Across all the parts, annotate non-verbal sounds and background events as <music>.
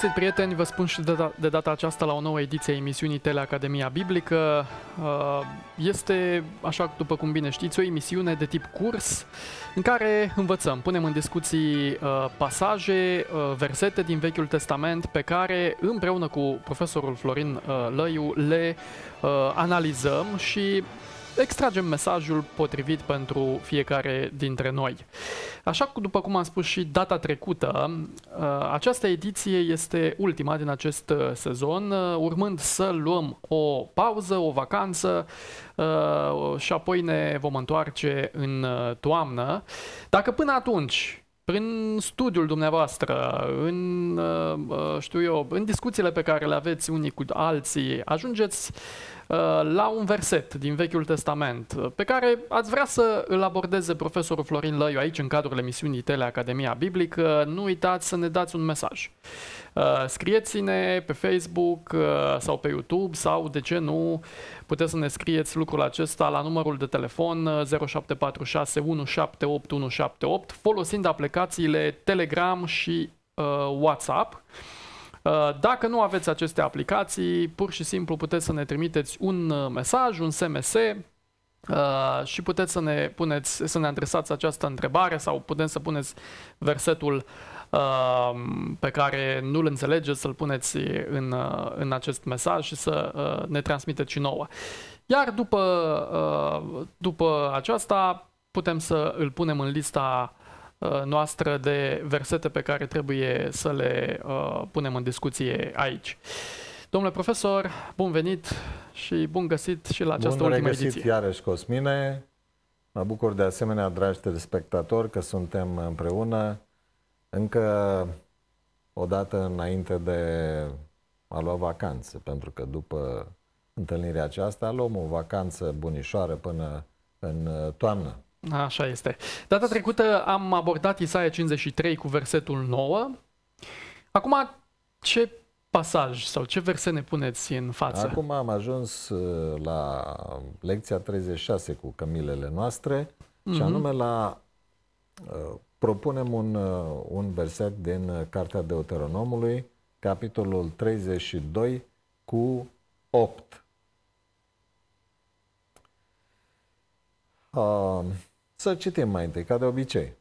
găsit, prieteni! Vă spun și de, da de data aceasta la o nouă ediție a emisiunii Teleacademia Biblică. Uh, este, așa după cum bine știți, o emisiune de tip curs în care învățăm, punem în discuții uh, pasaje, uh, versete din Vechiul Testament pe care împreună cu profesorul Florin Lăiu le analizăm și extragem mesajul potrivit pentru fiecare dintre noi. Așa după cum am spus și data trecută, uh, această ediție este ultima din acest uh, sezon, uh, urmând să luăm o pauză, o vacanță și apoi ne vom întoarce în toamnă. Dacă până atunci prin studiul dumneavoastră, în, știu eu, în discuțiile pe care le aveți unii cu alții, ajungeți Uh, la un verset din Vechiul Testament uh, pe care ați vrea să îl abordeze profesorul Florin Lăiu aici în cadrul emisiunii Teleacademia Biblică, uh, nu uitați să ne dați un mesaj. Scrieți-ne pe Facebook sau pe YouTube sau, de ce nu, puteți să ne scrieți lucrul acesta la numărul de telefon 0746 178178 folosind aplicațiile Telegram și WhatsApp. Uh, dacă nu aveți aceste aplicații, pur și simplu puteți să ne trimiteți un uh, mesaj, un SMS uh, și puteți să ne puneți, să ne adresați această întrebare sau putem să puneți versetul pe care nu-l înțelegeți, să-l puneți în, în acest mesaj și să ne transmiteți și nouă. Iar după, după aceasta putem să îl punem în lista uh, Uh, noastră de versete pe care trebuie să le uh, punem în discuție aici. Domnule profesor, bun venit și bun găsit și la această bun ultimă ediție. Bun iarăși, Cosmine. Mă bucur de asemenea, dragi telespectatori, că suntem împreună încă o dată înainte de a lua vacanță, pentru că după întâlnirea aceasta luăm o vacanță bunișoară până în toamnă. Așa este. Data trecută am abordat Isaia 53 cu versetul 9. Acum, ce pasaj sau ce verset ne puneți în față? Acum am ajuns uh, la lecția 36 cu cămilele noastre mm-hmm. și mhm. anume la uh, propunem un, uh, un verset din Cartea Deuteronomului, capitolul 32 cu 8. Să citim mai întâi, ca de obicei.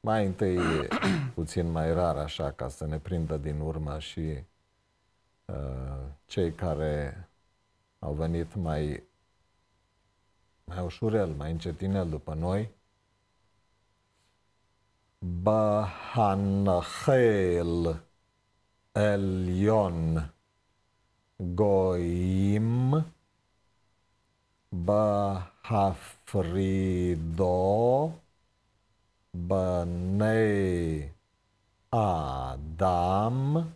Mai întâi e <clears throat> puțin mai rar așa, ca să ne prindă din urmă și uh, cei care au venit mai, mai ușurel, mai încetinel după noi. Bahanahel Elion Goim Bahafrido Bnei Adam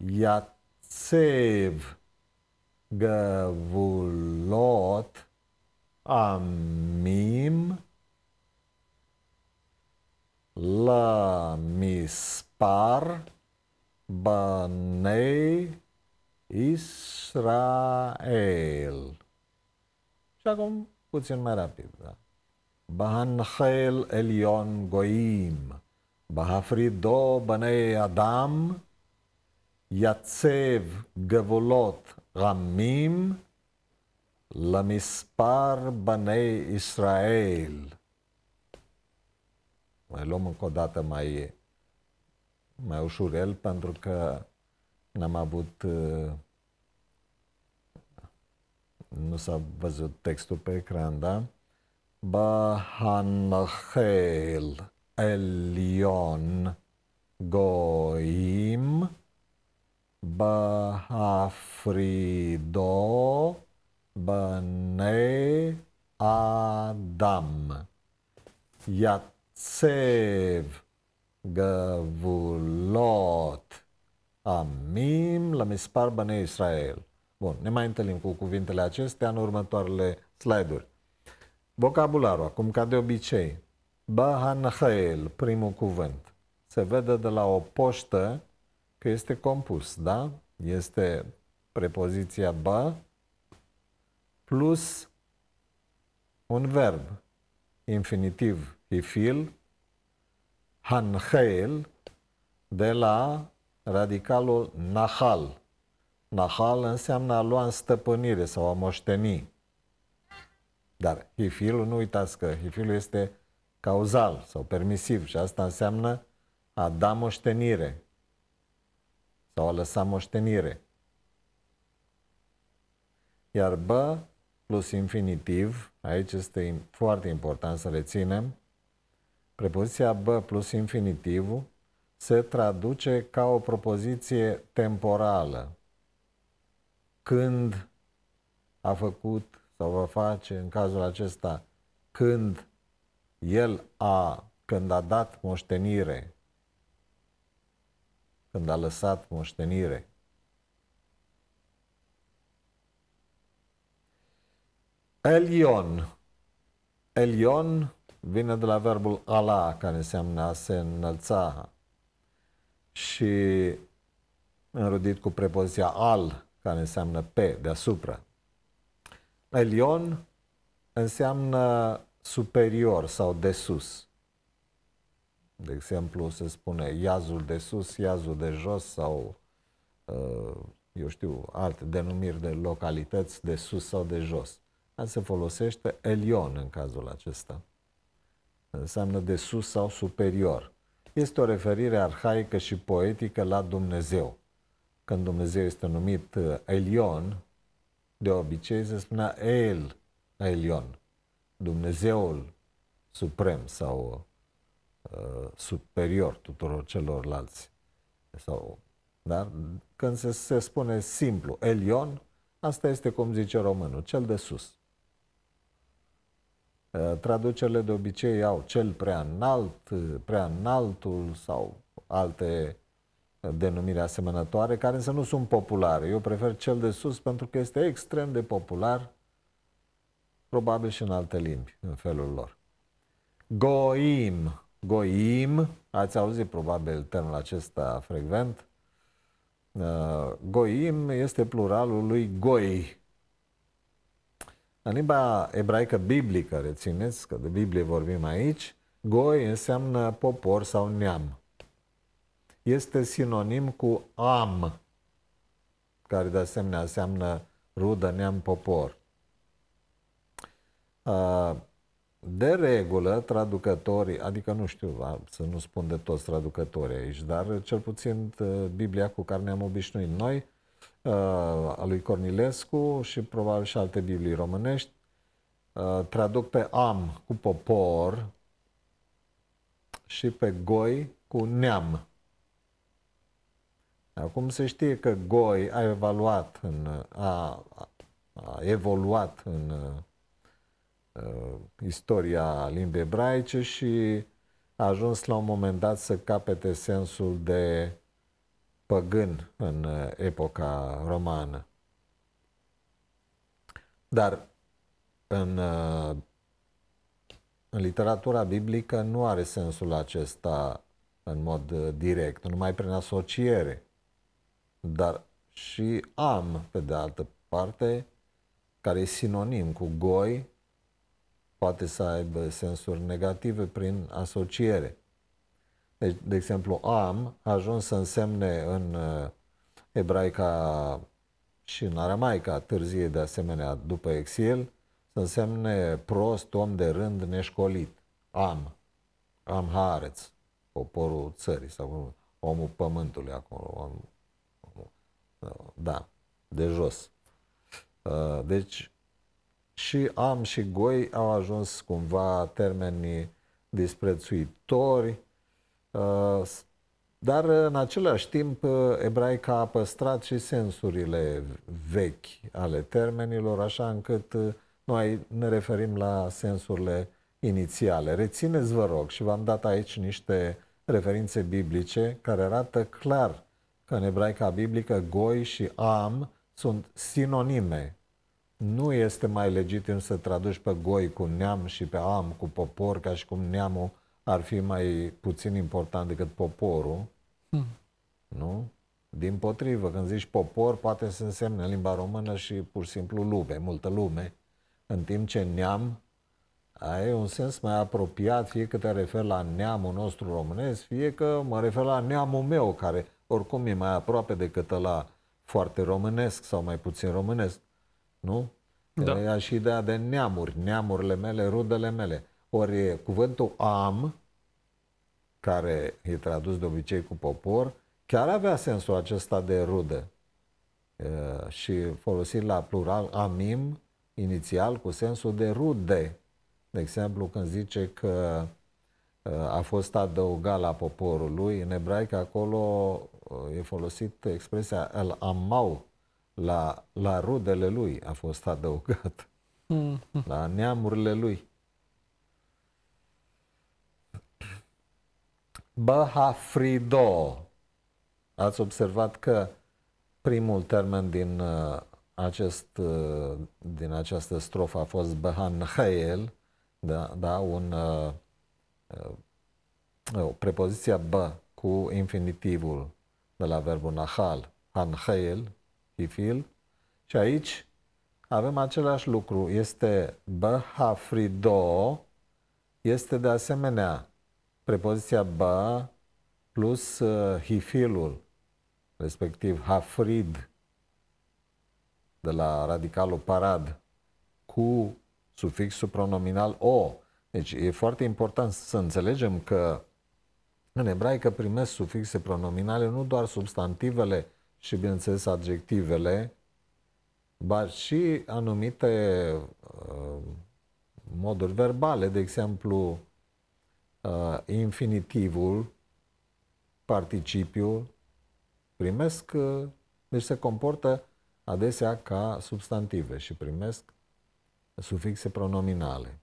Yatsev Gavulot Amim la mispar Bnei Israel. Și acum puțin mai rapid, da? Bahanchel Elion Goim, Bahafrido Bnei Adam, יצב גבולות רמים למספר בני ישראל. Mai luăm încă o dată mai, mai ușurel, pentru că n-am avut uh, nu s-a văzut textul pe ecran, da? Bahanachel Elion Goim Bahafrido Bane Adam Yatsev Gavulot Amim la mispar Bane Israel. Bun, ne mai întâlnim cu cuvintele acestea în următoarele slide-uri. Vocabularul, acum ca de obicei, Bahanhael, primul cuvânt, se vede de la o poștă că este compus, da? Este prepoziția ba plus un verb, infinitiv hifil, hanheil, de la radicalul nahal, Nahal înseamnă a lua în stăpânire sau a moșteni. Dar hifilul, nu uitați că hifilul este cauzal sau permisiv și asta înseamnă a da moștenire sau a lăsa moștenire. Iar bă plus infinitiv, aici este foarte important să reținem, prepoziția bă plus infinitivul se traduce ca o propoziție temporală, când a făcut sau va face în cazul acesta, când el a, când a dat moștenire, când a lăsat moștenire, Elion. Elion vine de la verbul ala, care înseamnă a se înălța și înrudit cu prepoziția al, care înseamnă pe, deasupra. Elion înseamnă superior sau de sus. De exemplu, se spune iazul de sus, iazul de jos sau, uh, eu știu, alte denumiri de localități de sus sau de jos. Asta se folosește elion în cazul acesta. Înseamnă de sus sau superior. Este o referire arhaică și poetică la Dumnezeu când Dumnezeu este numit uh, Elion, de obicei se spunea El Elion, Dumnezeul suprem sau uh, superior tuturor celorlalți. Sau, da? Când se, se spune simplu Elion, asta este cum zice românul, cel de sus. Uh, traducerile de obicei au cel prea înalt, uh, prea înaltul sau alte denumiri asemănătoare, care însă nu sunt populare. Eu prefer cel de sus pentru că este extrem de popular, probabil și în alte limbi, în felul lor. Goim. Goim, ați auzit probabil termenul acesta frecvent. Uh, goim este pluralul lui goi. În limba ebraică biblică, rețineți că de Biblie vorbim aici, goi înseamnă popor sau neam este sinonim cu am, care de asemenea înseamnă rudă, neam, popor. De regulă, traducătorii, adică nu știu, să nu spun de toți traducătorii aici, dar cel puțin ă, Biblia cu care ne-am obișnuit noi, ă, a lui Cornilescu și probabil și alte Biblii românești, ă, traduc pe am cu popor și pe goi cu neam. Acum se știe că Goi a evaluat în, a, a evoluat în a, uh, istoria limbii ebraice și a ajuns la un moment dat să capete sensul de păgân în uh, epoca romană. Dar în, uh, în literatura biblică nu are sensul acesta în mod direct, numai prin asociere. Dar și am, pe de altă parte, care e sinonim cu goi, poate să aibă sensuri negative prin asociere. Deci, de exemplu, am a ajuns să însemne în uh, ebraica și în aramaica târzie, de asemenea, după exil, să însemne prost, om de rând, neșcolit. Am. Am hareț. poporul țării sau omul pământului acolo, da, de jos. Uh, deci și am și goi au ajuns cumva termenii disprețuitori, uh, dar în același timp uh, ebraica a păstrat și sensurile vechi ale termenilor, așa încât noi ne referim la sensurile inițiale. Rețineți, vă rog, și v-am dat aici niște referințe biblice care arată clar că în ebraica biblică goi și am sunt sinonime. Nu este mai legitim să traduci pe goi cu neam și pe am cu popor, ca și cum neamul ar fi mai puțin important decât poporul. Hmm. Nu? Din potrivă, când zici popor, poate să însemne în limba română și pur și simplu lume, multă lume, în timp ce neam ai un sens mai apropiat, fie că te refer la neamul nostru românesc, fie că mă refer la neamul meu, care oricum e mai aproape decât la foarte românesc sau mai puțin românesc, nu? Da. E și ideea de neamuri, neamurile mele, rudele mele. Ori cuvântul am, care e tradus de obicei cu popor, chiar avea sensul acesta de rudă. E, și folosit la plural amim, inițial, cu sensul de rude. De exemplu, când zice că a fost adăugat la poporul lui. În ebraică acolo uh, e folosit expresia el amau la, la rudele lui a fost adăugat. Mm. La neamurile lui. Bahafrido. Ați observat că primul termen din, uh, acest, uh, din această strofă a fost Bahan Hael, da, da, un uh, Uh, prepoziția b cu infinitivul de la verbul nahal, hanhel, hifil, și aici avem același lucru. Este b hafrido, este de asemenea prepoziția b plus uh, hifilul, respectiv hafrid, de la radicalul parad, cu sufixul pronominal o. Deci e foarte important să înțelegem că în ebraică primesc sufixe pronominale nu doar substantivele și, bineînțeles, adjectivele, ba și anumite uh, moduri verbale, de exemplu, uh, infinitivul, participiul, primesc, uh, deci se comportă adesea ca substantive și primesc sufixe pronominale.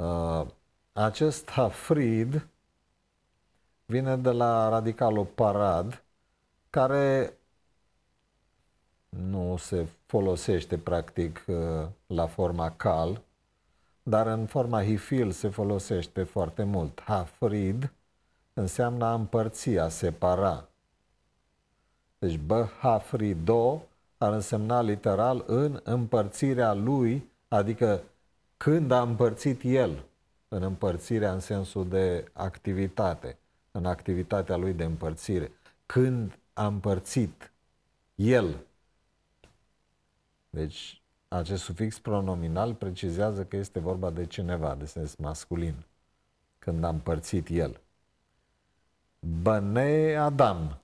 Uh, Acest Hafrid vine de la radicalul parad, care nu se folosește practic uh, la forma cal, dar în forma hifil se folosește foarte mult. Hafrid înseamnă a împărți, a separa. Deci bă hafrido ar însemna literal în împărțirea lui, adică când a împărțit el în împărțirea în sensul de activitate, în activitatea lui de împărțire, când a împărțit el. Deci, acest sufix pronominal precizează că este vorba de cineva, de sens masculin, când a împărțit el. Băne Adam.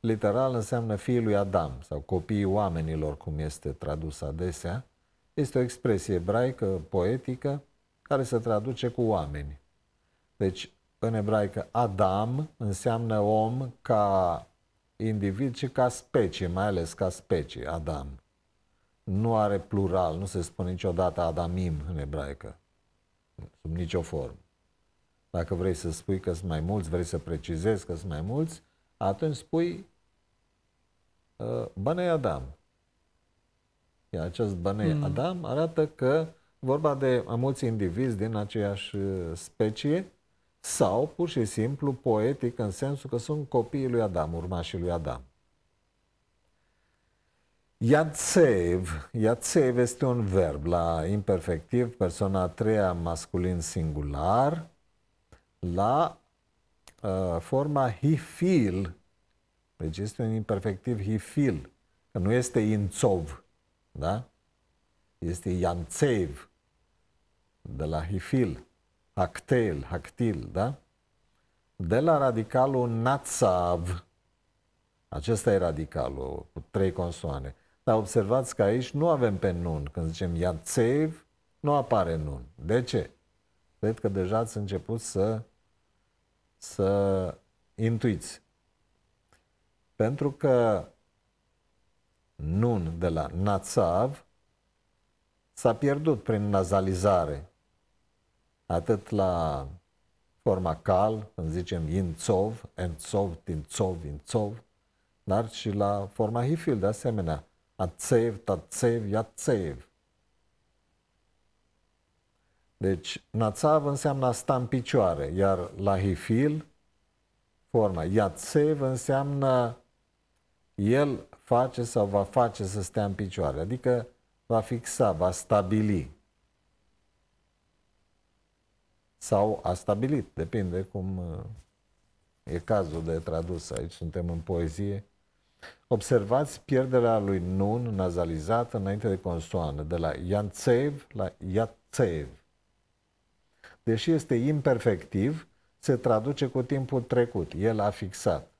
Literal înseamnă fiul lui Adam sau copiii oamenilor, cum este tradus adesea. Este o expresie ebraică, poetică, care se traduce cu oameni. Deci, în ebraică, Adam înseamnă om ca individ și ca specie, mai ales ca specie, Adam. Nu are plural, nu se spune niciodată Adamim în ebraică, sub nicio formă. Dacă vrei să spui că sunt mai mulți, vrei să precizezi că sunt mai mulți, atunci spui uh, Bănei Adam. Iar acest bănei mm. Adam arată că vorba de mulți indivizi din aceeași uh, specie sau pur și simplu poetic în sensul că sunt copiii lui Adam, urmașii lui Adam. Iatsev, Iatsev este un verb la imperfectiv, persoana a treia masculin singular, la uh, forma hifil, deci este un imperfectiv hifil, că nu este ințov, da? Este Ianțeev, de la Hifil, Hactel, Hactil, da? De la radicalul Natsav, acesta e radicalul, cu trei consoane. Dar observați că aici nu avem pe nun. Când zicem Ianțeev, nu apare nun. De ce? Cred că deja ați început să, să intuiți. Pentru că nun de la națav s-a pierdut prin nazalizare. Atât la forma cal, când zicem ințov, ențov, tințov, ințov, dar și la forma hifil, de asemenea. Atsev, tatsev, iatsev. Deci, națav înseamnă a sta în picioare, iar la hifil, forma iatsev înseamnă el face sau va face să stea în picioare. Adică va fixa, va stabili. Sau a stabilit, depinde cum uh, e cazul de tradus. Aici suntem în poezie. Observați pierderea lui Nun nazalizată înainte de consoană, de la Ianțev la Iatsev. Deși este imperfectiv, se traduce cu timpul trecut. El a fixat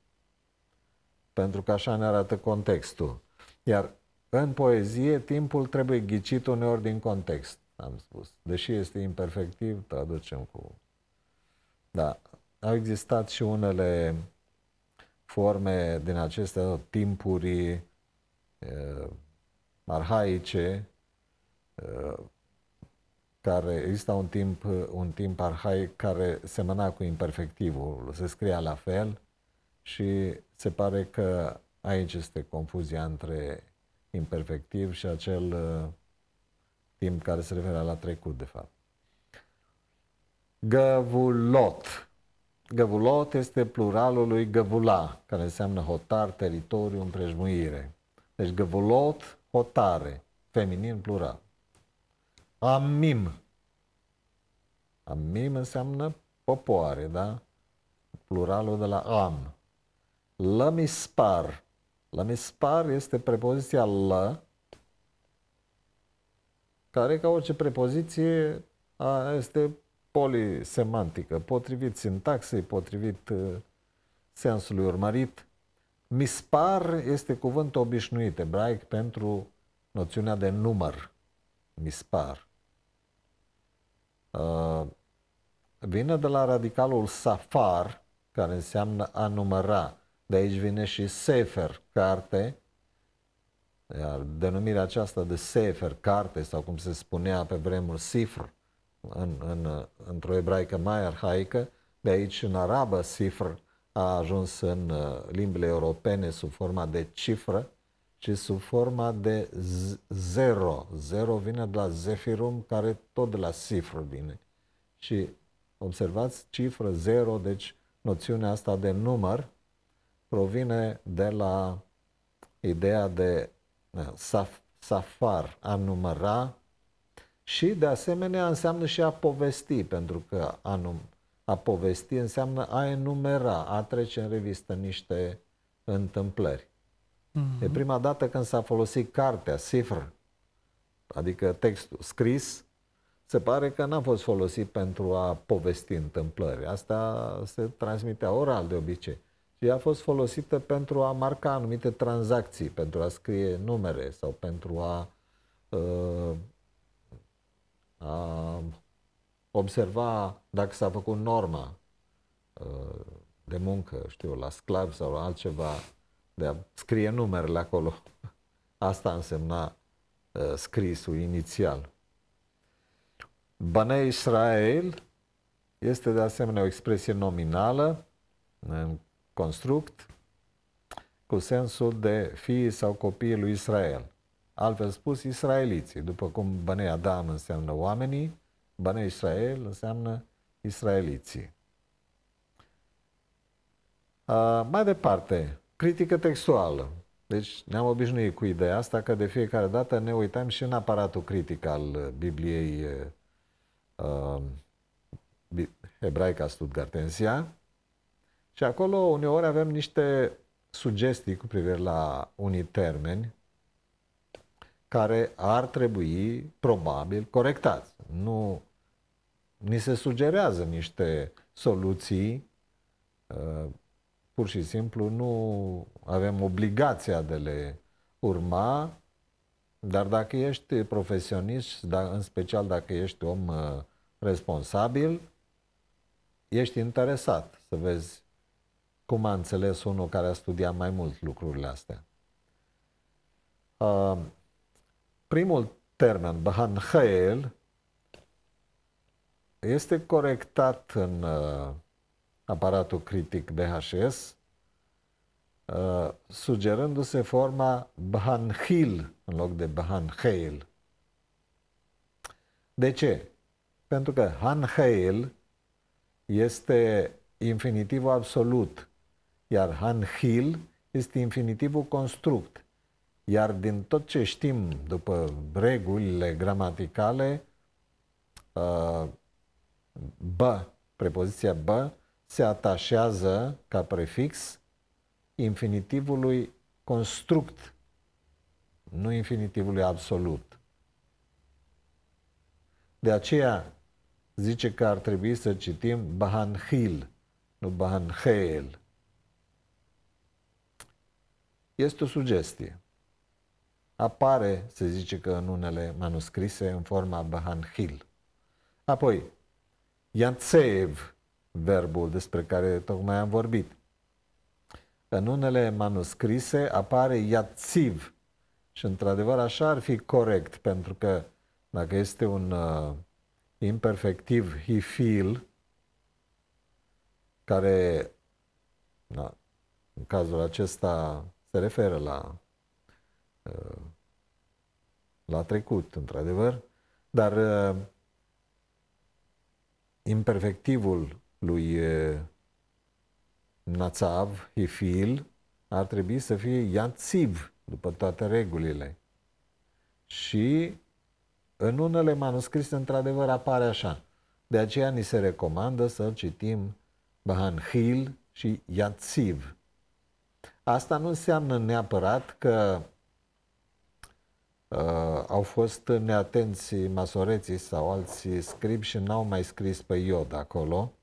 pentru că așa ne arată contextul. Iar în poezie, timpul trebuie ghicit uneori din context, am spus. Deși este imperfectiv, traducem cu... Da, au existat și unele forme din acestea, timpuri e, arhaice, care exista un timp, un timp arhaic care semăna cu imperfectivul, se scria la fel și se pare că aici este confuzia între imperfectiv și acel uh, timp care se referă la trecut, de fapt. Găvulot. Găvulot este pluralul lui găvula, care înseamnă hotar, teritoriu, împrejmuire. Deci găvulot, hotare, feminin plural. Amim. Amim înseamnă popoare, da? Pluralul de la am la mispar este prepoziția lă, care, ca orice prepoziție, a, este polisemantică, potrivit sintaxei, potrivit uh, sensului urmărit. Mispar este cuvânt obișnuit ebraic pentru noțiunea de număr. Mispar. Uh, vine de la radicalul safar, care înseamnă a număra. De aici vine și Sefer, carte, iar denumirea aceasta de Sefer, carte, sau cum se spunea pe vremul Sifr, în, în, într-o ebraică mai arhaică, de aici în arabă Sifr a ajuns în uh, limbile europene sub forma de cifră, ci sub forma de zero. Zero vine de la zefirum, care tot de la sifr vine. Și observați cifră zero, deci noțiunea asta de număr, provine de la ideea de eh, saf, safar, a număra și de asemenea înseamnă și a povesti, pentru că a, num, a povesti înseamnă a enumera, a trece în revistă niște întâmplări. Mm-hmm. E mhm. prima dată când s-a folosit cartea, sifr, adică textul scris, se pare că n-a fost folosit pentru a povesti întâmplări. Asta se transmitea oral de obicei și a fost folosită pentru a marca anumite tranzacții, pentru a scrie numere sau pentru a, uh, a observa dacă s-a făcut norma uh, de muncă, știu, la sclav sau la altceva, de a scrie numerele acolo. Asta însemna uh, scrisul inițial. Bane Israel este de asemenea o expresie nominală în construct cu sensul de fii sau copiii lui Israel. Altfel spus, israeliții, după cum Bănei Adam înseamnă oamenii, Bănei Israel înseamnă israeliții. Uh, mai departe, critică textuală. Deci ne-am obișnuit cu ideea asta că de fiecare dată ne uităm și în aparatul critic al uh, Bibliei uh, uh hebraica Stuttgartensia și acolo uneori avem niște sugestii cu privire la unii termeni care ar trebui, probabil, corectați. Nu ni se sugerează niște soluții, uh, pur și simplu nu avem obligația de le urma, dar dacă ești profesionist, da, în special dacă ești om uh, responsabil, ești interesat să vezi cum a înțeles unul care a studiat mai mult lucrurile astea. Uh, primul termen, Bahanhael, este corectat în uh, aparatul critic BHS, uh, sugerându-se forma Bahanhil în loc de Bahanhail. De ce? Pentru că Hanhail este infinitivul absolut iar Hanhil este infinitivul construct. Iar din tot ce știm după regulile gramaticale, uh, b, prepoziția b, se atașează ca prefix infinitivului construct, nu infinitivului absolut. De aceea zice că ar trebui să citim Bahanhil, nu bahanhel este o sugestie. Apare, se zice că în unele manuscrise, în forma Bahanhil. Apoi, Iantseev, verbul despre care tocmai am vorbit. În unele manuscrise apare yatsiv și într-adevăr așa ar fi corect, pentru că dacă este un uh, imperfectiv hifil, care na, în cazul acesta se referă la, uh, la trecut, într-adevăr, dar uh, imperfectivul lui uh, Națav, Hifil, ar trebui să fie Iațiv, după toate regulile. Și în unele manuscrise, într-adevăr, apare așa. De aceea ni se recomandă să citim Bahan Hil și yatsiv. Asta nu înseamnă neapărat că uh, au fost neatenți masoreții sau alții scribi și n-au mai scris pe iod acolo.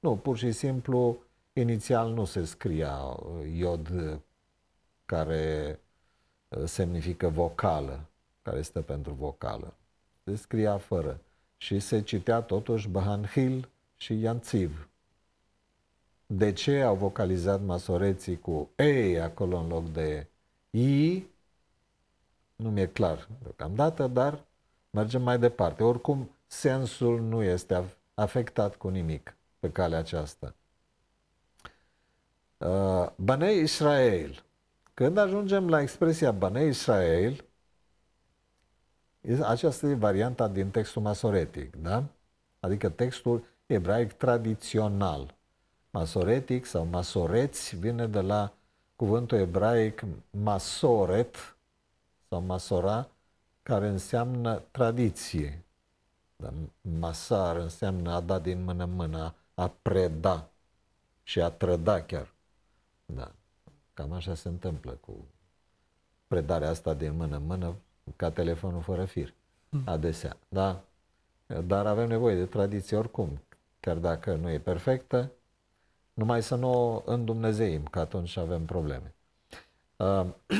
Nu, pur și simplu, inițial nu se scria uh, iod care uh, semnifică vocală, care este pentru vocală. Se scria fără. Și se citea totuși Bahanhil și Ianțiv de ce au vocalizat masoreții cu E acolo în loc de I, nu mi-e clar deocamdată, dar mergem mai departe. Oricum, sensul nu este afectat cu nimic pe calea aceasta. Uh, Banei Israel. Când ajungem la expresia Banei Israel, aceasta e varianta din textul masoretic, da? Adică textul ebraic tradițional, masoretic sau masoreți, vine de la cuvântul ebraic masoret sau masora, care înseamnă tradiție. Dar masar înseamnă a da din mână în mână, a preda și a trăda chiar. Da. Cam așa se întâmplă cu predarea asta din mână în mână, ca telefonul fără fir, hmm. adesea. Da? Dar avem nevoie de tradiție oricum, chiar dacă nu e perfectă, numai să nu o îndumnezeim, că atunci avem probleme.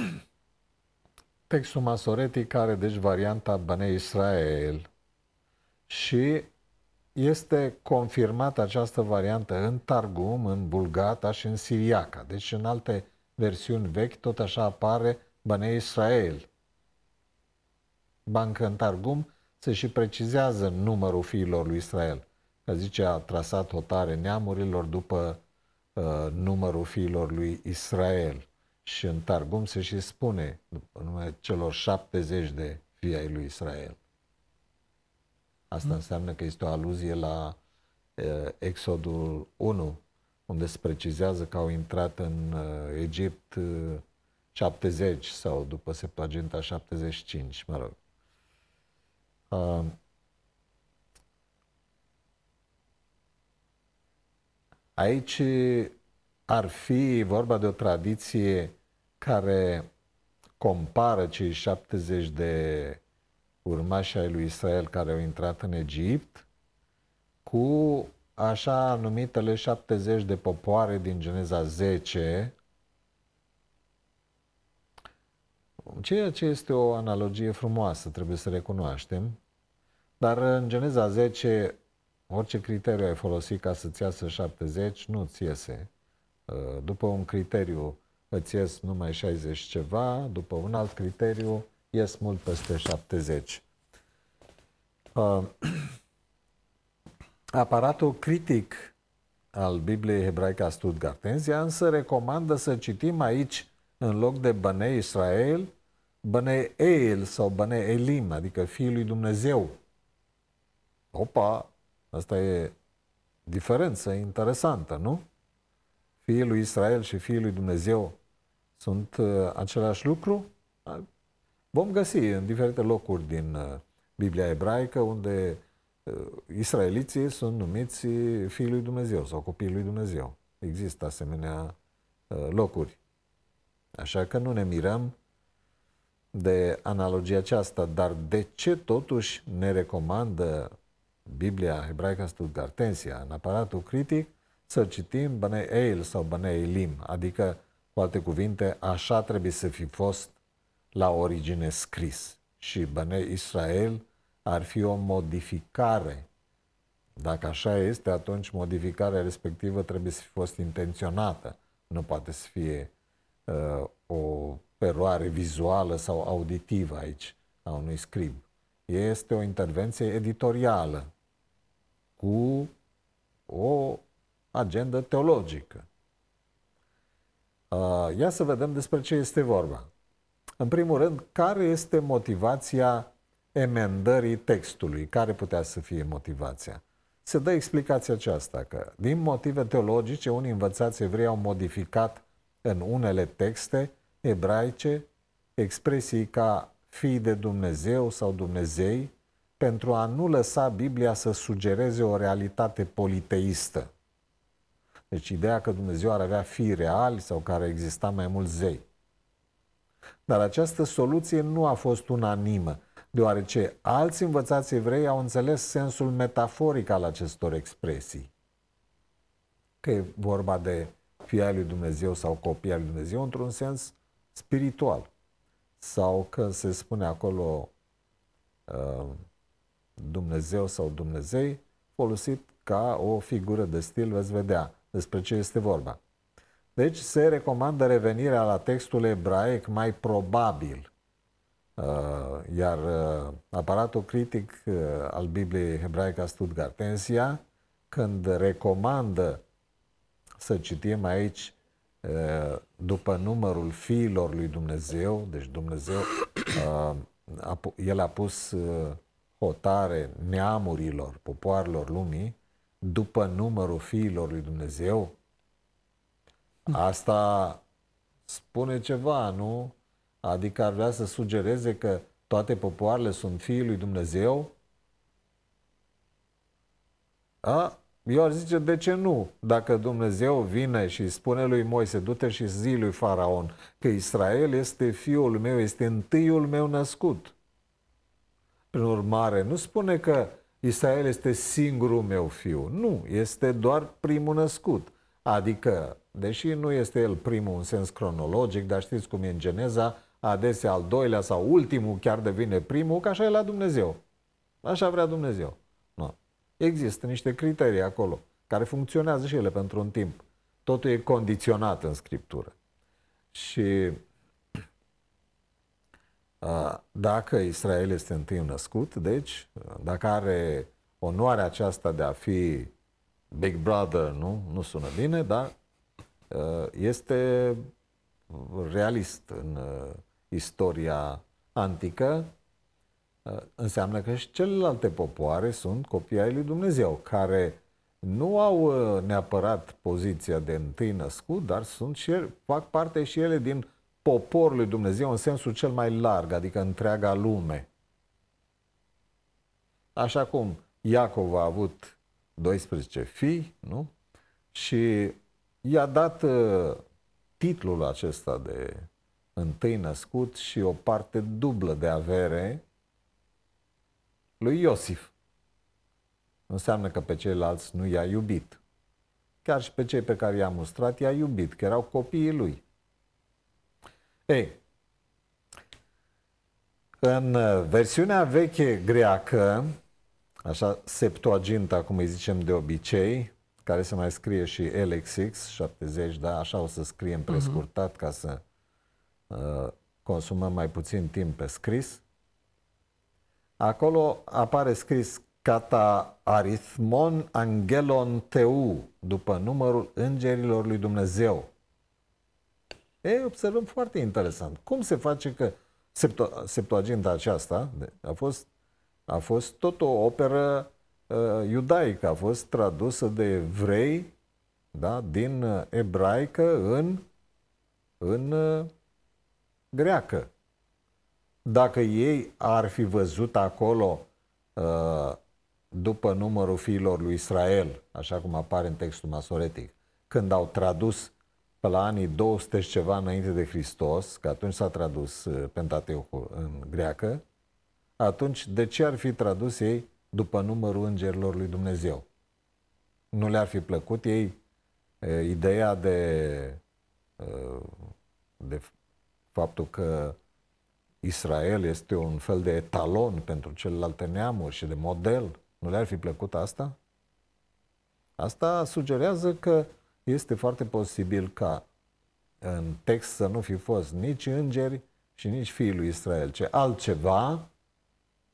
<clears throat> Textul masoretic are deci varianta Bane Israel și este confirmată această variantă în Targum, în Bulgata și în Siriaca. Deci în alte versiuni vechi tot așa apare Bane Israel. Bancă în Targum se și precizează numărul fiilor lui Israel că zice, a trasat hotare neamurilor după uh, numărul fiilor lui Israel. Și în Targum se și spune numele celor 70 de fii ai lui Israel. Asta mm. înseamnă că este o aluzie la uh, Exodul 1, unde se precizează că au intrat în uh, Egipt uh, 70 sau după Septuaginta 75, mă rog. Uh, Aici ar fi vorba de o tradiție care compară cei 70 de urmași ai lui Israel care au intrat în Egipt cu așa numitele 70 de popoare din Geneza 10, ceea ce este o analogie frumoasă, trebuie să recunoaștem, dar în Geneza 10 Orice criteriu ai folosit ca să-ți iasă 70, nu-ți iese. Uh, după un criteriu îți ies numai 60 ceva, după un alt criteriu ies mult peste 70. Uh, <clears throat> aparatul critic al Bibliei Hebraica Stuttgartensia însă recomandă să citim aici, în loc de Bane Israel, Bane El sau Bane Elim, adică Fiul lui Dumnezeu. Opa! Asta e diferență interesantă, nu? Fiii lui Israel și fiii lui Dumnezeu sunt uh, același lucru? Vom găsi în diferite locuri din uh, Biblia ebraică unde uh, israeliții sunt numiți fiii lui Dumnezeu sau copiii lui Dumnezeu. Există asemenea locuri. Așa că nu ne mirăm de analogia aceasta, dar de ce totuși ne recomandă Biblia ebraică stuttgartensia, în aparatul critic, să citim Bnei Eil sau Bnei Elim, adică, cu alte cuvinte, așa trebuie să fi fost la origine scris. Și Bnei Israel ar fi o modificare. Dacă așa este, atunci modificarea respectivă trebuie să fi fost intenționată. Nu poate să fie uh, o eroare vizuală sau auditivă aici a unui scrib. Este o intervenție editorială cu o agendă teologică. Uh, ia să vedem despre ce este vorba. În primul rând, care este motivația emendării textului? Care putea să fie motivația? Se dă explicația aceasta că, din motive teologice, unii învățați evrei au modificat în unele texte ebraice expresii ca fii de Dumnezeu sau Dumnezei, pentru a nu lăsa Biblia să sugereze o realitate politeistă. Deci ideea că Dumnezeu ar avea fi reali sau ar exista mai mulți zei. Dar această soluție nu a fost unanimă, deoarece alți învățați evrei au înțeles sensul metaforic al acestor expresii. Că e vorba de fia lui Dumnezeu sau copia lui Dumnezeu într-un sens spiritual. Sau că se spune acolo uh, Dumnezeu sau Dumnezei, folosit ca o figură de stil, veți vedea despre ce este vorba. Deci se recomandă revenirea la textul ebraic mai probabil, uh, iar uh, aparatul critic uh, al Bibliei Stuttgart Tensia, când recomandă să citim aici după numărul fiilor lui Dumnezeu, deci Dumnezeu, el a pus hotare neamurilor, popoarelor lumii, după numărul fiilor lui Dumnezeu? Asta spune ceva, nu? Adică ar vrea să sugereze că toate popoarele sunt fiii lui Dumnezeu? A, eu ar zice, de ce nu? Dacă Dumnezeu vine și spune lui Moise, du-te și zi lui Faraon că Israel este fiul meu, este întâiul meu născut. Prin urmare, nu spune că Israel este singurul meu fiu. Nu, este doar primul născut. Adică, deși nu este el primul în sens cronologic, dar știți cum e în Geneza, adesea al doilea sau ultimul chiar devine primul, că așa e la Dumnezeu. Așa vrea Dumnezeu. Nu. Există niște criterii acolo, care funcționează și ele pentru un timp. Totul e condiționat în Scriptură. Și Uh, dacă Israel este întâi născut, deci, uh, dacă are onoarea aceasta de a fi Big Brother, nu? Nu sună bine, dar uh, este realist în istoria antică, înseamnă că și celelalte popoare sunt copii ai lui Dumnezeu, care nu au neapărat poziția de întâi născut, dar sunt și ele, fac parte și ele din poporul lui Dumnezeu în sensul cel mai larg, adică întreaga lume. Așa cum Iacov a avut 12 fii, nu? Și i-a dat uh, titlul acesta de întâi născut și o parte dublă de avere lui Iosif. Înseamnă că pe ceilalți nu i-a iubit. Chiar și pe cei pe care i-a mustrat, i-a iubit, că erau copiii lui. Ei, în uh, versiunea veche greacă, așa Septuaginta, cum îi zicem de obicei, care se mai scrie și LXX 70, da, așa o să scriem mhm. prescurtat uh-huh. ca să uh, consumăm mai puțin timp pe scris. Acolo apare scris Cata Arithmon Angelon Teu, după numărul îngerilor lui Dumnezeu. E, observăm foarte interesant. Cum se face că septo- Septuaginta aceasta a fost, a fost tot o operă uh, iudaică, a fost tradusă de evrei da, din ă, ebraică în, în uh, greacă. Dacă ei ar fi văzut acolo uh, după numărul fiilor lui Israel, așa cum apare în textul masoretic, când au tradus pe la anii 200 și ceva înainte de Hristos, că atunci s-a tradus uh, Pentateucul în greacă, atunci de ce ar fi tradus ei după numărul îngerilor lui Dumnezeu? Nu le-ar fi plăcut ei uh, ideea de, uh, de faptul că Israel este un fel de etalon pentru celelalte neamuri și de model. Nu le-ar fi plăcut asta? Asta sugerează că este foarte posibil ca în text să nu fi fost nici îngeri și nici fiul lui Israel, ce altceva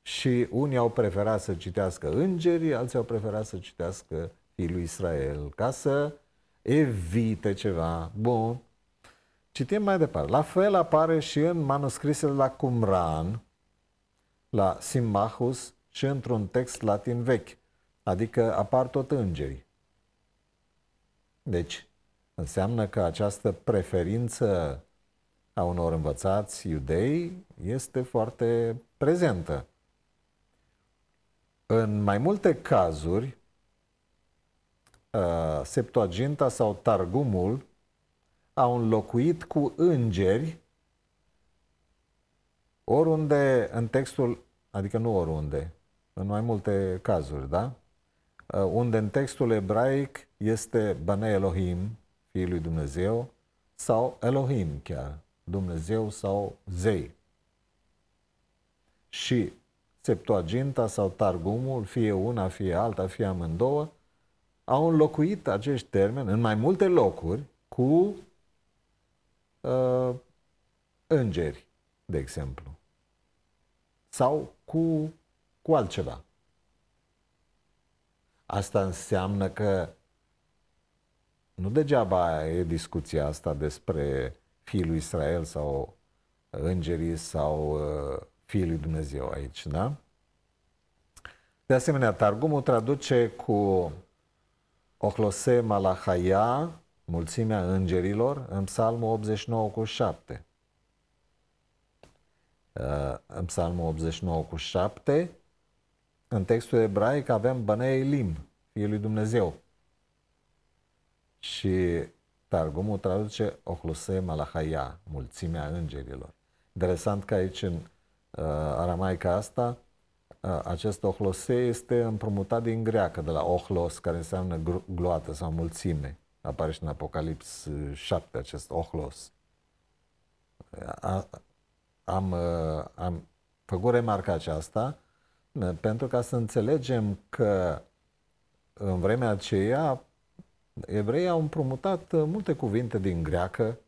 și unii au preferat să citească îngerii, alții au preferat să citească fiul lui Israel, ca să evite ceva. Bun. Citim mai departe. La fel apare și în manuscrisele la Qumran, la Simbachus și într-un text latin vechi, adică apar tot îngerii. Deci, înseamnă că această preferință a unor învățați iudei este foarte prezentă. În mai multe cazuri, uh, Septuaginta sau Targumul au înlocuit cu îngeri oriunde în textul, adică nu oriunde, în mai multe cazuri, da? Uh, unde în textul ebraic este Bane Elohim, Fiul lui Dumnezeu, sau Elohim chiar, Dumnezeu sau zei. Și Septuaginta sau Targumul, fie una, fie alta, fie amândouă, au înlocuit acești termeni în mai multe locuri cu uh, îngeri, de exemplu, sau cu, cu altceva. Asta înseamnă că nu degeaba e discuția asta despre fiul lui Israel sau îngerii sau uh, fiul lui Dumnezeu aici, da? De asemenea, Targumul traduce cu Ohlose Malahaya, mulțimea îngerilor, în psalmul 89 cu 7. Uh, în psalmul 89 cu 7 în textul ebraic avem banei Lim, Fiul lui Dumnezeu. Și Targumul traduce Ohluse Malahaya, mulțimea îngerilor. Interesant că aici în uh, aramaica asta, uh, acest Ohlose este împrumutat din greacă, de la Ohlos, care înseamnă gloată sau mulțime. Apare și în Apocalips 7 uh, acest Ohlos. Uh, a, am, uh, am făcut remarca aceasta pentru ca să înțelegem că în vremea aceea evreii au împrumutat uh, multe cuvinte din greacă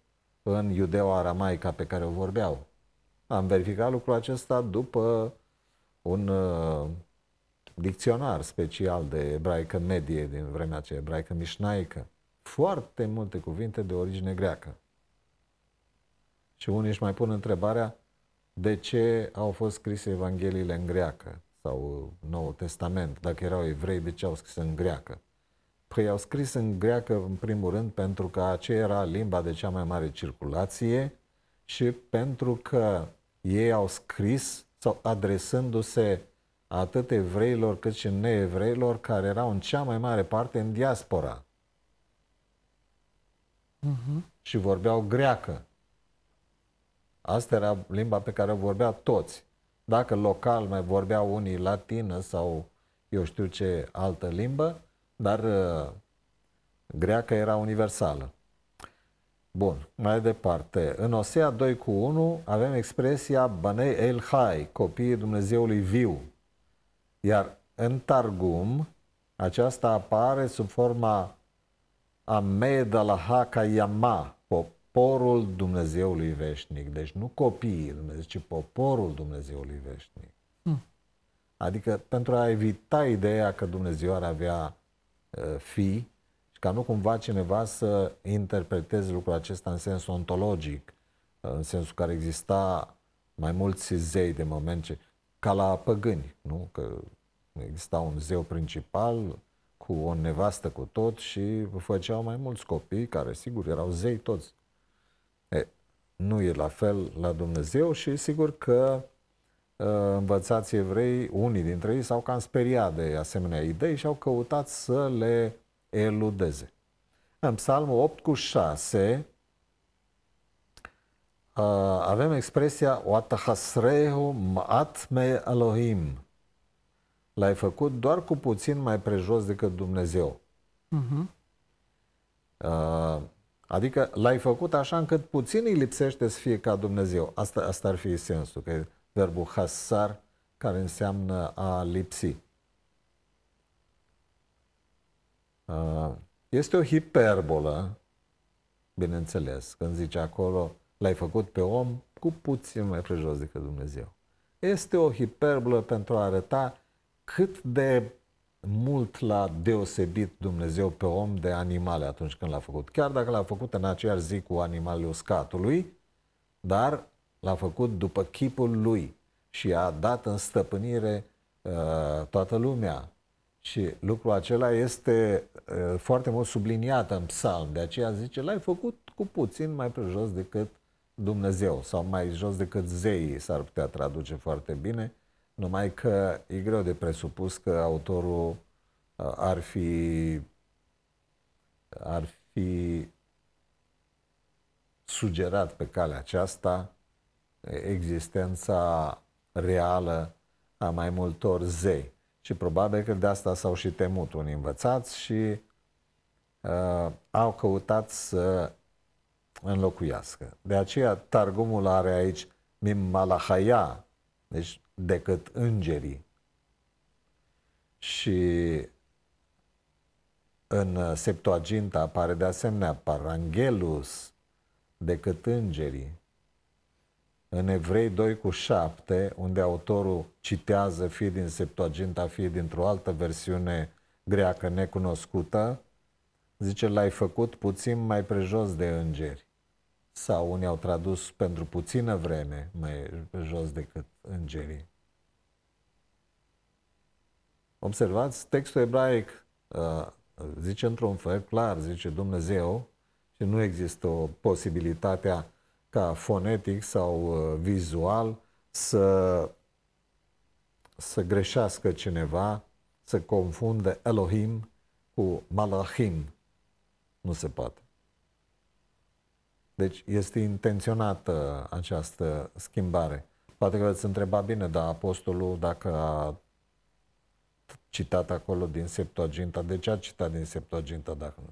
în iudeo-aramaica pe care o vorbeau. Am verificat lucrul acesta după un uh, dicționar special de ebraică medie din vremea aceea, ebraică mișnaică. Foarte multe cuvinte de origine greacă. Și unii își mai pun întrebarea de ce au fost scrise Evangheliile în greacă sau uh, Noul Testament, dacă erau evrei, de ce au scris în greacă? Păi au scris în greacă, în primul rând, pentru că aceea era limba de cea mai mare circulație și pentru că ei au scris sau adresându-se atât evreilor cât și neevreilor care erau în cea mai mare parte în diaspora. Uh-huh. Și vorbeau greacă. Asta era limba pe care o vorbeau toți. Dacă local mai vorbeau unii latină sau eu știu ce altă limbă, dar uh, greacă era universală. Bun, mai departe. În Osea 2 cu 1 avem expresia Banei El Hai, copiii Dumnezeului viu. Iar în Targum, aceasta apare sub forma Ameda la Haka Yama, poporul Dumnezeului veșnic. Deci nu copiii Dumnezeu, ci poporul Dumnezeului veșnic. Hmm. Adică pentru a evita ideea că Dumnezeu ar avea uh, fii și ca nu cumva cineva să interpreteze lucrul acesta în sens ontologic, uh, în sensul care exista mai mulți zei de moment ce, ca la păgâni, nu? Că exista un zeu principal cu o nevastă cu tot și făceau mai mulți copii, care sigur erau zei toți nu e la fel la Dumnezeu și sigur că uh, învățați evrei, unii dintre ei s-au cam speriat de asemenea idei și au căutat să le eludeze. În psalmul 8 cu 6 uh, avem expresia Oatahasrehu me Elohim. L-ai făcut doar cu puțin mai prejos decât Dumnezeu. Uh-huh. Uh, Adică l-ai făcut așa încât puțin îi lipsește să fie ca Dumnezeu. Asta, asta ar fi sensul, că e verbul hasar, care înseamnă a lipsi. Este o hiperbolă, bineînțeles, când zice acolo, l-ai făcut pe om cu puțin mai prejos decât Dumnezeu. Este o hiperbolă pentru a arăta cât de mult la deosebit Dumnezeu pe om de animale atunci când l-a făcut. Chiar dacă l-a făcut în aceeași zi cu animalele uscatului, dar l-a făcut după chipul lui și a dat în stăpânire uh, toată lumea. Și lucrul acela este uh, foarte mult subliniat în psalm, de aceea zice, l-ai făcut cu puțin mai prejos decât Dumnezeu sau mai jos decât zeii, s-ar putea traduce foarte bine, numai că e greu de presupus că autorul uh, ar fi ar fi sugerat pe calea aceasta existența reală a mai multor zei. Și probabil că de asta s-au și temut unii învățați și uh, au căutat să înlocuiască. De aceea Targumul are aici Mim Malahaya, deci decât îngerii. Și în Septuaginta apare de asemenea Paranghelus decât îngerii. În Evrei 2 cu 7, unde autorul citează fie din Septuaginta, fie dintr-o altă versiune greacă necunoscută, zice, l-ai făcut puțin mai prejos de îngeri. Sau unii au tradus pentru puțină vreme mai jos decât îngerii. Observați, textul ebraic uh, zice într-un fel clar, zice Dumnezeu și nu există o posibilitatea ca fonetic sau uh, vizual să, să greșească cineva, să confunde Elohim cu Malachim. Nu se poate. Deci este intenționată această schimbare. Poate că veți întreba bine, dar apostolul, dacă a citat acolo din Septuaginta. De ce a citat din Septuaginta dacă nu?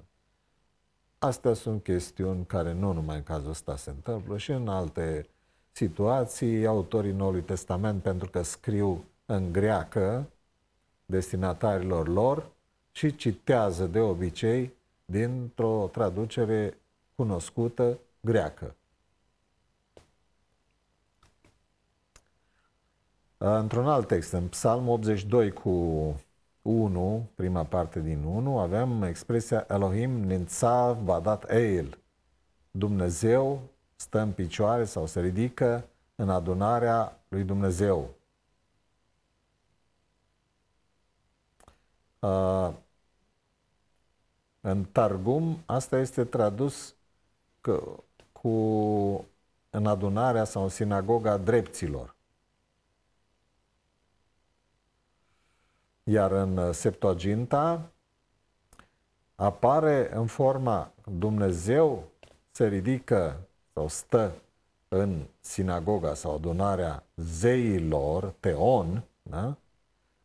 Astea sunt chestiuni care nu numai în cazul ăsta se întâmplă și în alte situații autorii Noului Testament pentru că scriu în greacă destinatarilor lor și citează de obicei dintr-o traducere cunoscută greacă. Într-un alt text, în Psalm 82 cu 1, prima parte din 1, avem expresia Elohim Nințav Badat Eil. Dumnezeu stă în picioare sau se ridică în adunarea lui Dumnezeu. Uh, în Targum, asta este tradus că, cu în adunarea sau în sinagoga dreptilor. Iar în uh, Septuaginta apare în forma Dumnezeu se ridică sau stă în sinagoga sau adunarea zeilor, teon, da?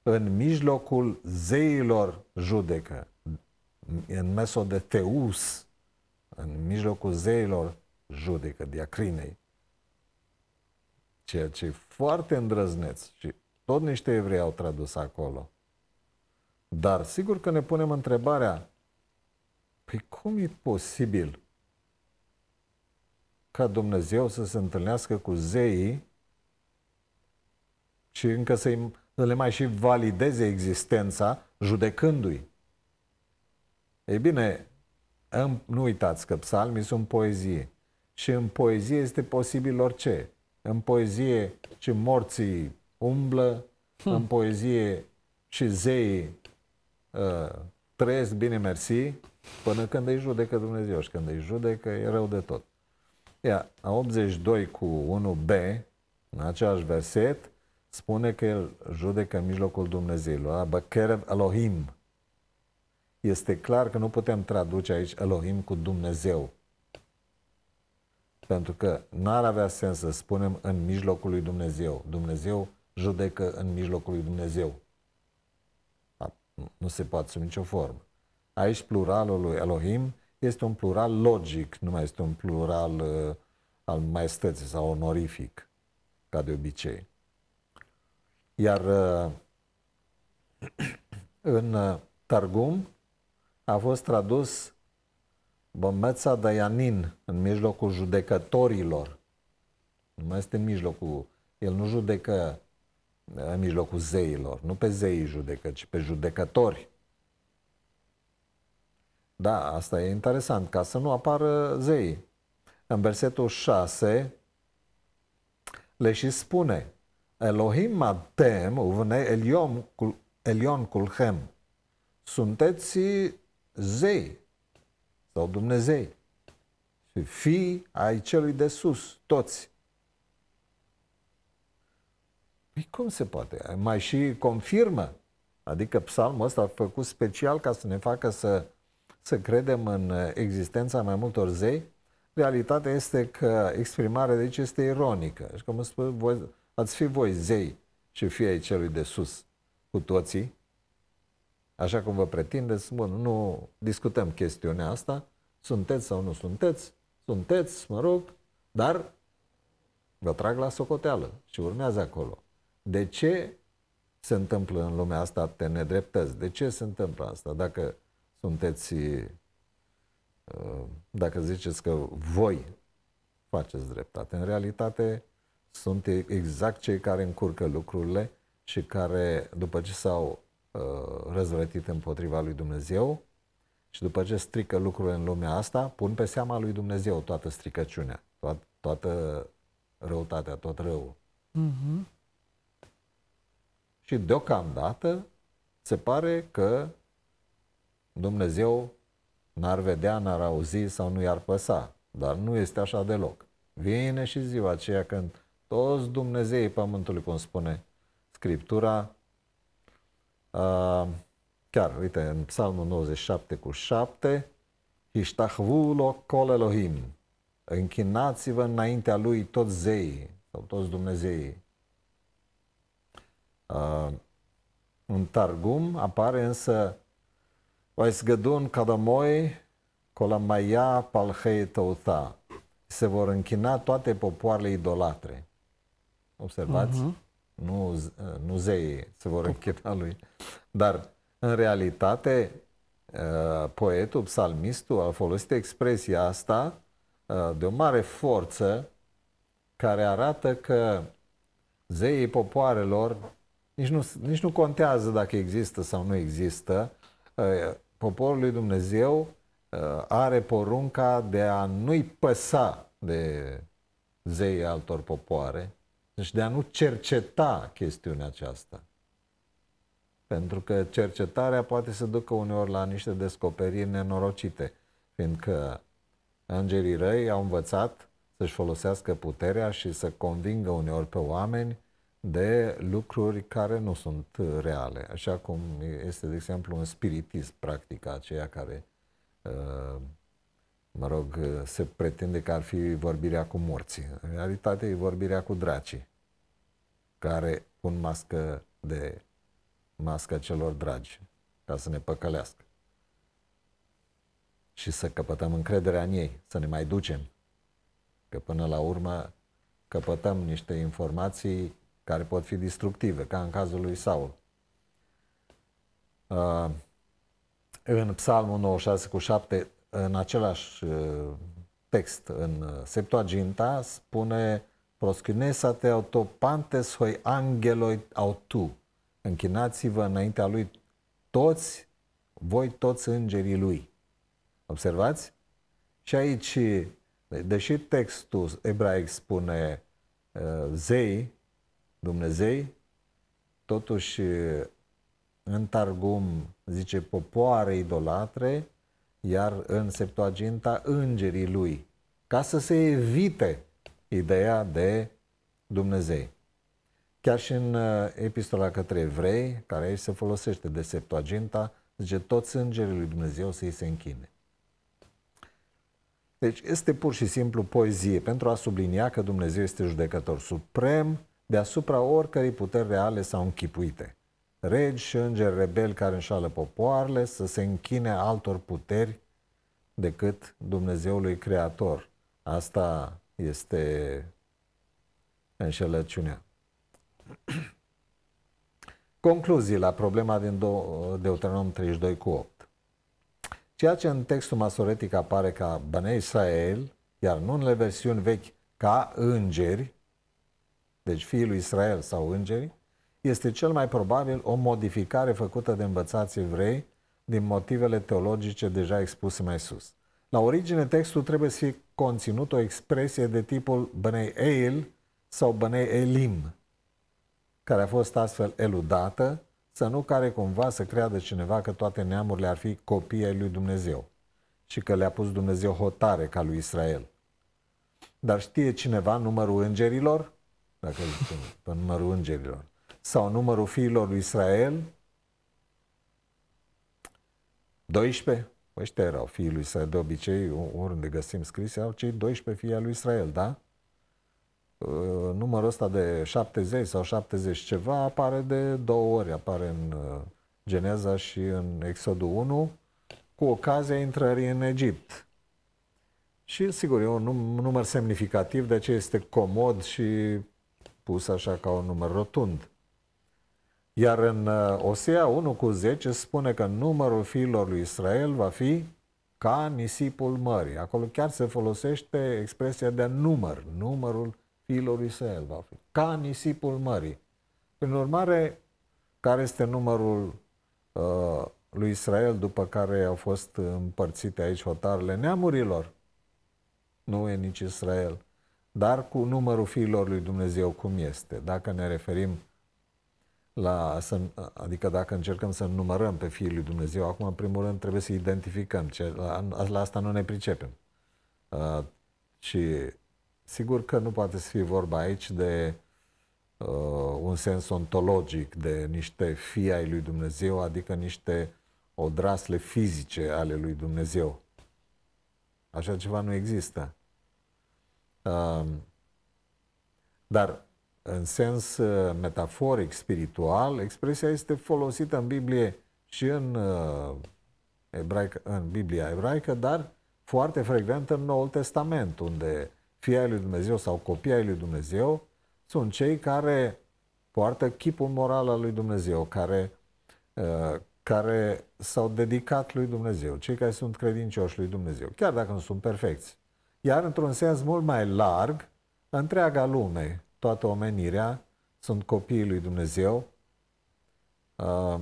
în mijlocul zeilor judecă, în meso de teus, în mijlocul zeilor judecă, diacrinei. Ceea ce e foarte îndrăzneț și tot niște evrei au tradus acolo. Dar sigur că ne punem întrebarea, păi cum e posibil ca Dumnezeu să se întâlnească cu zeii și încă să le mai și valideze existența judecându-i? Ei bine, nu uitați că psalmii sunt poezie. Și în poezie este posibil orice. În poezie și morții umblă, hmm. în hm. poezie și zeii Uh, trăiesc bine, mersi, până când îi judecă Dumnezeu și când îi judecă e rău de tot. Ia, a 82 cu 1b, în același verset, spune că el judecă în mijlocul Dumnezeilor, Băcherev Elohim. Este clar că nu putem traduce aici Elohim cu Dumnezeu. Pentru că n-ar avea sens să spunem în mijlocul lui Dumnezeu. Dumnezeu judecă în mijlocul lui Dumnezeu. Nu, se poate sub nicio formă. Aici pluralul lui Elohim este un plural logic, nu mai este un plural uh, al maestății sau onorific, ca de obicei. Iar uh, <clears throat> în uh, Targum a fost tradus Bămeța Dayanin în mijlocul judecătorilor. Nu mai este în mijlocul. El nu judecă în mijlocul zeilor. Nu pe zeii judecă, ci pe judecători. Da, asta e interesant, ca să nu apară zeii. În versetul 6 le și spune Elohim adem uvne elion, elion kulhem. Sunteți zei sau Dumnezei și fii ai celui de sus, toți. Păi cum se poate? Mai și confirmă. Adică psalmul ăsta a făcut special ca să ne facă să, să credem în existența mai multor zei. Realitatea este că exprimarea de aici este ironică. Și cum spun, voi, ați fi voi zei și fie ai celui de sus cu toții, așa cum vă pretindeți, bun, nu discutăm chestiunea asta, sunteți sau nu sunteți, sunteți, mă rog, dar vă trag la socoteală și urmează acolo de ce se întâmplă în lumea asta te nedreptăți? De ce se întâmplă asta? Dacă sunteți, uh, dacă ziceți că voi faceți dreptate, în realitate sunt exact cei care încurcă lucrurile și care, după ce s-au uh, răzvrătit împotriva lui Dumnezeu și după ce strică lucrurile în lumea asta, pun pe seama lui Dumnezeu toată stricăciunea, toată, toată răutatea, tot răul. Mm-hmm. Și deocamdată se pare că Dumnezeu n-ar vedea, n-ar auzi sau nu i-ar păsa. Dar nu este așa deloc. Vine și ziua aceea când toți Dumnezeii Pământului, cum spune Scriptura, uh, chiar, uite, în Psalmul 97 cu 7, Ishtahvu lo kol Elohim, închinați-vă înaintea lui toți zeii sau toți Dumnezeii. În Targum apare însă Vaisgădun Kadamoi Colamaia Palhei Tauta. se vor închina toate popoarele idolatre. Observați? Uh-huh. Nu, eh, nu zeii se vor închina lui. Dar, în realitate, eh, poetul, psalmistul, a folosit expresia asta eh, de o mare forță care arată că zeii popoarelor nici nu, nici nu contează dacă există sau nu există. Ă, poporul lui Dumnezeu ă, are porunca de a nu-i păsa de zeii altor popoare, deci de a nu cerceta chestiunea aceasta. Pentru că cercetarea poate să ducă uneori la niște descoperiri nenorocite, fiindcă îngerii răi au învățat să-și folosească puterea și să convingă uneori pe oameni de lucruri care nu sunt reale, așa cum este, de exemplu, un spiritism, practic, aceea care, uh, mă rog, se pretinde că ar fi vorbirea cu morții. În realitate e vorbirea cu dracii, care pun mască de masca celor dragi ca să ne păcălească și să căpătăm încrederea în ei, să ne mai ducem. Că până la urmă căpătăm niște informații care pot fi destructive, ca în cazul lui Saul. Uh, în Psalmul 96 cu 7, în același uh, text, în uh, Septuaginta, spune Proschinesa-te autopantes hoi angeloi autu. Închinați-vă înaintea lui toți, voi toți îngerii lui. Observați? Și aici, deși textul ebraic spune zei, Dumnezei, totuși în Targum zice popoare idolatre, iar în Septuaginta îngerii lui, ca să se evite ideea de Dumnezei. Chiar și în uh, epistola către evrei, care aici se folosește de Septuaginta, zice toți îngerii lui Dumnezeu să-i se închine. Deci este pur și simplu poezie pentru a sublinia că Dumnezeu este judecător suprem, deasupra oricărei puteri reale sau închipuite. Regi și îngeri rebeli care înșală popoarele să se închine altor puteri decât Dumnezeului Creator. Asta este înșelăciunea. <clears throat> Concluzii la problema din Deuteronom 32 cu 8. Ceea ce în textul masoretic apare ca Băne Israel, iar nu în unele versiuni vechi ca îngeri, deci fiul lui Israel sau îngerii, este cel mai probabil o modificare făcută de învățații evrei din motivele teologice deja expuse mai sus. La origine, textul trebuie să fie conținut o expresie de tipul Bnei Eil sau Bnei Elim, care a fost astfel eludată, să nu care cumva să creadă cineva că toate neamurile ar fi copii ai lui Dumnezeu și că le-a pus Dumnezeu hotare ca lui Israel. Dar știe cineva numărul îngerilor? dacă îl spun, pe numărul îngerilor, sau numărul fiilor lui Israel, 12, ăștia erau fiii lui Israel, de obicei, oriunde găsim scris, au cei 12 fii al lui Israel, da? Uh, numărul ăsta de 70 sau 70 ceva apare de două ori, apare în uh, Geneza și în Exodul 1, cu ocazia intrării în Egipt. Și, sigur, e un număr semnificativ, de aceea este comod și pus așa ca un număr rotund. Iar în uh, Osea 1 cu 10 spune că numărul fiilor lui Israel va fi ca nisipul mării. Acolo chiar se folosește expresia de număr, numărul fiilor lui Israel va fi ca nisipul mării. Prin urmare, care este numărul uh, lui Israel după care au fost împărțite aici hotarele neamurilor? Nu e nici Israel dar cu numărul fiilor lui Dumnezeu cum este. Dacă ne referim la, să, adică dacă încercăm să numărăm pe fiii lui Dumnezeu, acum în primul rând trebuie să identificăm, ce, la, la asta nu ne pricepem. Uh, și sigur că nu poate să fie vorba aici de uh, un sens ontologic, de niște fii ai lui Dumnezeu, adică niște odrasle fizice ale lui Dumnezeu. Așa ceva nu există. Dar în sens uh, metaforic, spiritual, expresia este folosită în Biblie și în, uh, ebraică, în Biblia ebraică, dar foarte frecvent în Noul Testament, unde fii ai lui Dumnezeu sau copii ai lui Dumnezeu sunt cei care poartă chipul moral al lui Dumnezeu, care, uh, care s-au dedicat lui Dumnezeu, cei care sunt credincioși lui Dumnezeu, chiar dacă nu sunt perfecți. Iar, într-un sens mult mai larg, întreaga lume, toată omenirea, sunt copiii lui Dumnezeu. Uh,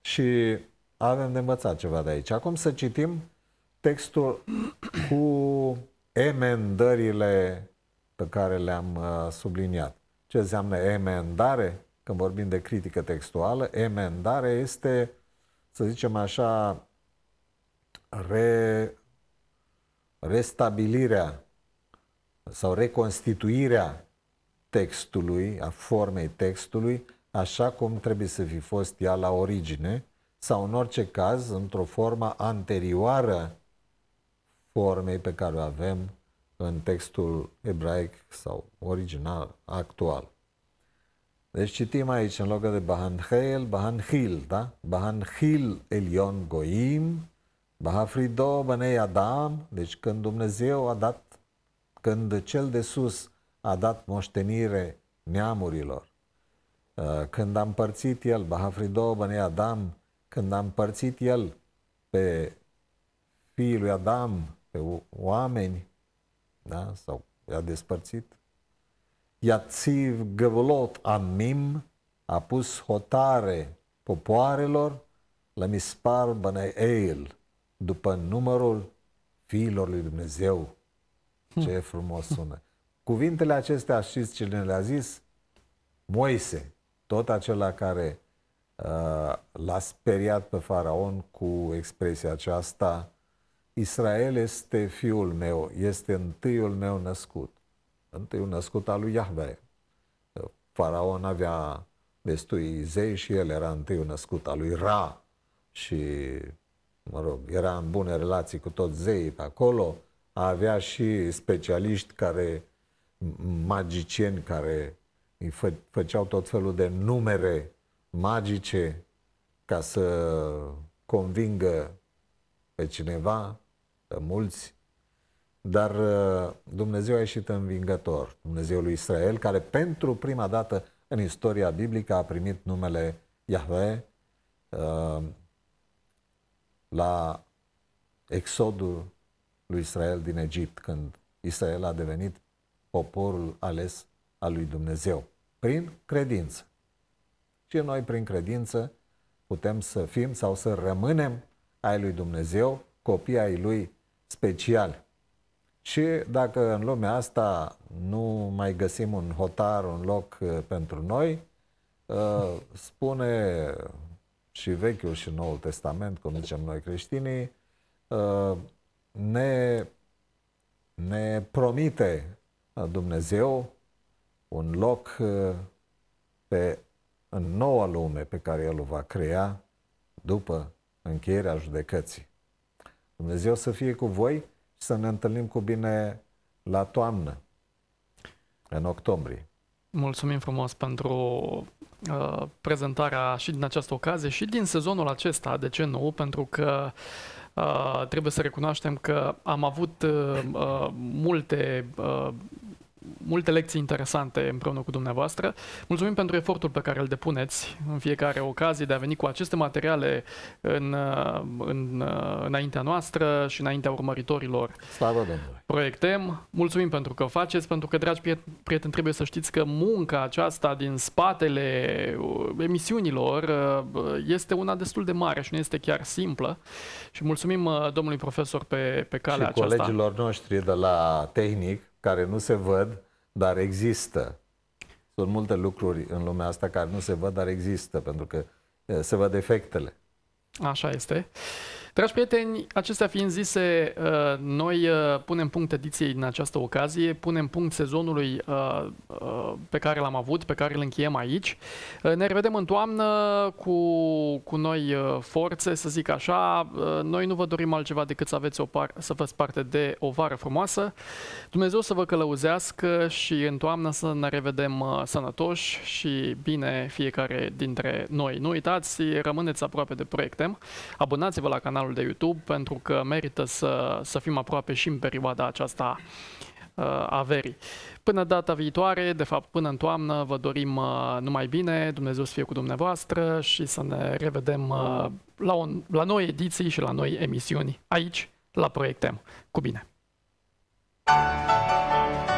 și avem de învățat ceva de aici. Acum să citim textul <coughs> cu emendările pe care le-am uh, subliniat. Ce înseamnă emendare? Când vorbim de critică textuală, emendare este, să zicem așa, re, restabilirea sau reconstituirea textului, a formei textului, așa cum trebuie să fi fost ea la origine, sau în orice caz, într-o formă anterioară formei pe care o avem în textul ebraic sau original, actual. Deci citim aici, în loc de Bahanheil, Bahanhil, da? Bahanhil Elion Goim, Bahafrido Bănei Adam, deci când Dumnezeu a dat, când cel de sus a dat moștenire neamurilor, uh, când a împărțit el, Bahafrido Bănei Adam, când a împărțit el pe fiul lui Adam, pe oameni, da? sau i-a despărțit, Iațiv Găvulot Amim a pus hotare popoarelor la mispar Bănei Eil, după numărul fiilor lui Dumnezeu. Ce frumos sună. Cuvintele acestea știți cine le-a zis? Moise, tot acela care uh, l-a speriat pe faraon cu expresia aceasta Israel este fiul meu, este întâiul meu născut. Întâiul născut al lui Iahve. Faraon avea destui zei și el era întâiul născut al lui Ra și mă rog, era în bune relații cu toți zeii pe acolo, avea și specialiști care, magicieni care îi fă, făceau tot felul de numere magice ca să convingă pe cineva, pe mulți, dar uh, Dumnezeu a ieșit învingător, Dumnezeul lui Israel, care pentru prima dată în istoria biblică a primit numele Yahweh, uh, la exodul lui Israel din Egipt, când Israel a devenit poporul ales al lui Dumnezeu, prin credință. Și noi prin credință putem să fim sau să rămânem ai lui Dumnezeu, copii ai lui special. Și dacă în lumea asta nu mai găsim un hotar, un loc uh, pentru noi, uh, spune și Vechiul și Noul Testament, cum zicem noi creștinii, ă, ne, ne promite ă, Dumnezeu un loc ă, pe, în noua lume pe care El o va crea după încheierea judecății. Dumnezeu să fie cu voi și să ne întâlnim cu bine la toamnă, în octombrie. Mulțumim frumos pentru Uh, prezentarea și din această ocazie și din sezonul acesta, de ce nu, pentru că uh, trebuie să recunoaștem că am avut uh, uh multe uh, multe lecții interesante împreună cu dumneavoastră. Mulțumim pentru efortul pe care îl depuneți în fiecare ocazie de a veni cu aceste materiale în, în, înaintea noastră și înaintea urmăritorilor. Slavă Domnului! Proiectem, mulțumim pentru că faceți, pentru că, dragi prieteni, trebuie să știți că munca aceasta din spatele uh, emisiunilor uh, este una destul de mare și nu este chiar simplă. Și mulțumim uh, domnului profesor pe, pe calea și aceasta. colegilor noștri de la tehnic, care nu se văd, dar există. Sunt multe lucruri în lumea asta care nu se văd, dar există, pentru că se văd efectele. Așa este. Dragi prieteni, acestea fiind zise, uh, noi uh, punem punct ediției în această ocazie, punem punct sezonului uh, pe care l-am avut, pe care îl încheiem aici. Ne revedem în toamnă cu, cu noi forțe, să zic așa. Noi nu vă dorim altceva decât să, aveți o par- să faceți parte de o vară frumoasă. Dumnezeu să vă călăuzească și în toamnă să ne revedem sănătoși și bine fiecare dintre noi. Nu uitați, rămâneți aproape de Proiectem, abonați-vă la canal canalul de YouTube pentru că merită să, să fim aproape și în perioada aceasta uh, averii. Până data viitoare, de fapt până în toamnă, vă dorim uh, numai bine, Dumnezeu să fie cu dumneavoastră și să ne revedem uh, la, on, la noi ediții și la noi emisiuni aici, la Proiectem. Cu bine! Thank you.